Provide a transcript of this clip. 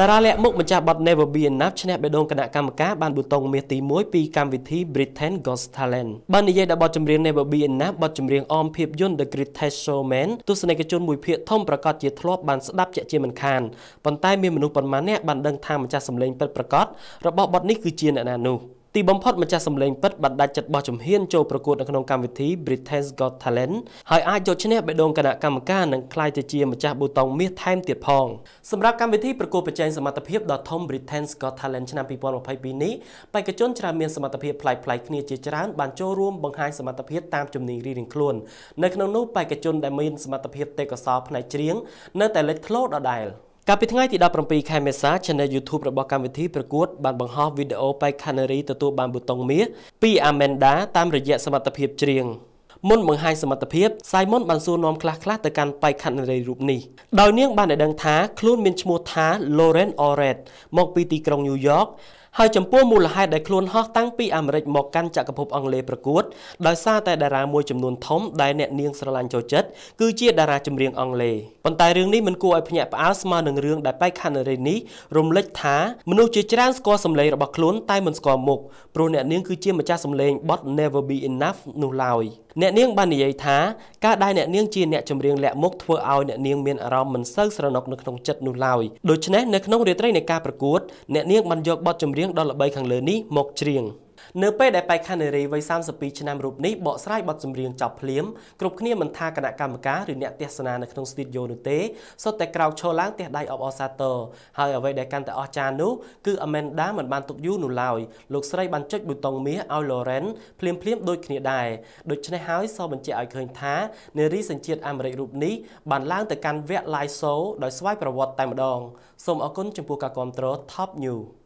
តារាលាក់មុខម្ចាស់បទ Never Be Enough ឈ្នះបេះដូងគណៈកម្មការបានប៊ូតុងមាសទី1ពីកម្មវិធី Britain Got Talent បាននិយាយដល់បទចម្រៀង Never Be Enough បទចម្រៀងអមភាពយន្ត The Greatest Showman ទស្សនិកជនមួយភាគធំប្រកាសជាធ្លាប់បានស្ដាប់ជាជាមិនខានប៉ុន្តែមានមនុស្សប៉ុន្មានអ្នកបានដឹងថាម្ចាស់សម្លេងពិតប្រាកដរបស់បទនេះគឺជាអ្នកណានោះ។ទីបំផុតម្ចាស់សម្លេងពិតបានដាច់ចិត្តបោះជំហានចូលប្រកួតនៅក្នុងកម្មវិធី Britain's Got Talent ហើយអាចយកឈ្នះបេះដូងគណៈកម្មការនិងក្លាយទៅជាម្ចាស់ប៊ូតុងមាសថែមទៀតផងសម្រាប់កម្មវិធីប្រកួតប្រជែងសមត្ថភាពដ៏ធំ Britain's Got Talent ឆ្នាំ2022នេះបេក្ខជនច្រើនមានសមត្ថភាពប្លែកៗគ្នាជាច្រើនបានចូលរួមបង្ហាញសមត្ថភាពតាមជំនាញរៀងខ្លួននៅក្នុងនោះបេក្ខជនដែលមានសមត្ថភាពទេពកោសល្យផ្នែកច្រៀងនៅតែលេចធ្លោដដែល។កាលពីថ្ងៃទី17ខែមេសា Channel YouTube របស់កម្មវិធីប្រកួត បានបង្ហោះវីដេអូបេក្ខនារីទទួលបានប៊ូតុងមាសពី Amanda តាមរយៈសមត្ថភាពច្រៀងមុនបង្ហាញសមត្ថភាព Simon បានសួរនាំខ្លះៗទៅកាន់បេក្ខនារីរូបនេះដោយនាងបានឲ្យដឹងថាខ្លួនមានឈ្មោះថា Lauren Oret មកពីទីក្រុង New York ហើយចំពោះមូលហេតុដែលខ្លួនហោះតាំងពីអាមេរិកមកកាន់ចក្រភពអង់គ្លេសប្រកួតដោយសារតែតារាមួយចំនួនធំដែលអ្នកនាងស្រឡាញ់ចូលចិត្តគឺជាតារាចម្រៀងអង់គ្លេសប៉ុន្តែរឿងនេះមិនគួរឲ្យភ្ញាក់ផ្អើលស្មើនឹងរឿងដែលបេក្ខនារីនេះរំលេចថាមនុស្សជាច្រើនស្គាល់សម្លេងរបស់ខ្លួនតែមិនស្គាល់មុខព្រោះអ្នកនាងគឺជាម្ចាស់សម្លេងបទ Never Be Enough នោះឡើយអ្នកនាងបាននិយាយថាការដែលអ្នកនាងជាអ្នកចម្រៀងលាក់មុខធ្វើឲ្យអ្នកនាងមានអារម្មណ៍មិនសូវស្រណុកនៅក្នុងចិត្តនោះឡើយដូច្នេះនៅក្នុងរាត្រីនៃការប្រកួតអ្នកនាងបានយកបទចម្រៀងងដ៏ល្បីខាងលើនេះមកច្រៀងនៅពេលដែលបេក្ខនារីវ័យ32ឆ្នាំរូបនេះបកស្រាយបទចម្រៀងចប់ភ្លាមគ្រប់គ្នាមិនថាគណៈកម្មការឬអ្នកទស្សនានៅក្នុងស្ទូឌីយោនោះទេសុទ្ធតែក្រោកឈរឡើងទះដៃអបអរសាទរហើយអ្វីដែលកាន់តែអស្ចារ្យនោះគឺ Amanda មិនបានទុកយូរនោះឡើយលោកស្រីបានចុចប៊ូតុងមាសឲ្យ Lauren ភ្លាមភ្លាមដូចគ្នាដែរដូច្នេះហើយសបញ្ជាក់ឲ្យឃើញថានារីសញ្ជាតិអាមេរិករូបនេះបានឡើងទៅកាន់វគ្គ live show ដោយស្វ័យប្រវត្តិតែម្ដងសូមអរគុណចំពោះការគាំទ្រ Top News